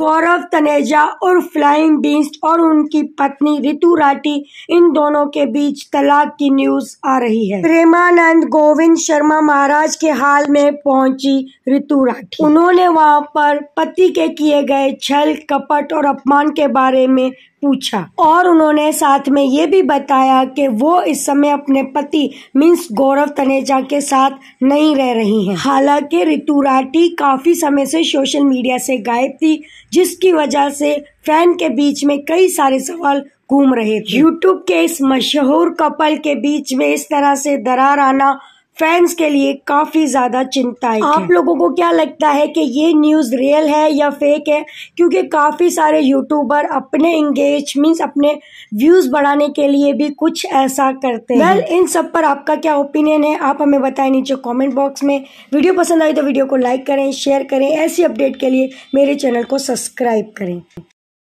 गौरव तनेजा और flying beast और उनकी पत्नी रितु राठी इन दोनों के बीच तलाक की न्यूज आ रही है प्रेमानंद गोविंद शर्मा महाराज के हाल में पहुंची रितु राठी उन्होंने वहां पर पति के किए गए छल कपट और अपमान के बारे में पूछा और उन्होंने साथ में ये भी बताया कि वो इस समय अपने पति मीन्स गौरव तनेजा के साथ नहीं रह रही हैं हालांकि रितु राठी काफी समय से सोशल मीडिया से गायब थी जिसकी वजह से फैन के बीच में कई सारे सवाल घूम रहे थे यूट्यूब के इस मशहूर कपल के बीच में इस तरह से दरार आना फैंस के लिए काफ़ी ज़्यादा चिंताएं आप लोगों को क्या लगता है कि ये न्यूज़ रियल है या फेक है क्योंकि काफ़ी सारे यूट्यूबर अपने इंगेज मीन्स अपने व्यूज़ बढ़ाने के लिए भी कुछ ऐसा करते हैं वेल इन सब पर आपका क्या ओपिनियन है आप हमें बताएं नीचे कमेंट बॉक्स में वीडियो पसंद आई तो वीडियो को लाइक करें शेयर करें ऐसी अपडेट के लिए मेरे चैनल को सब्सक्राइब करें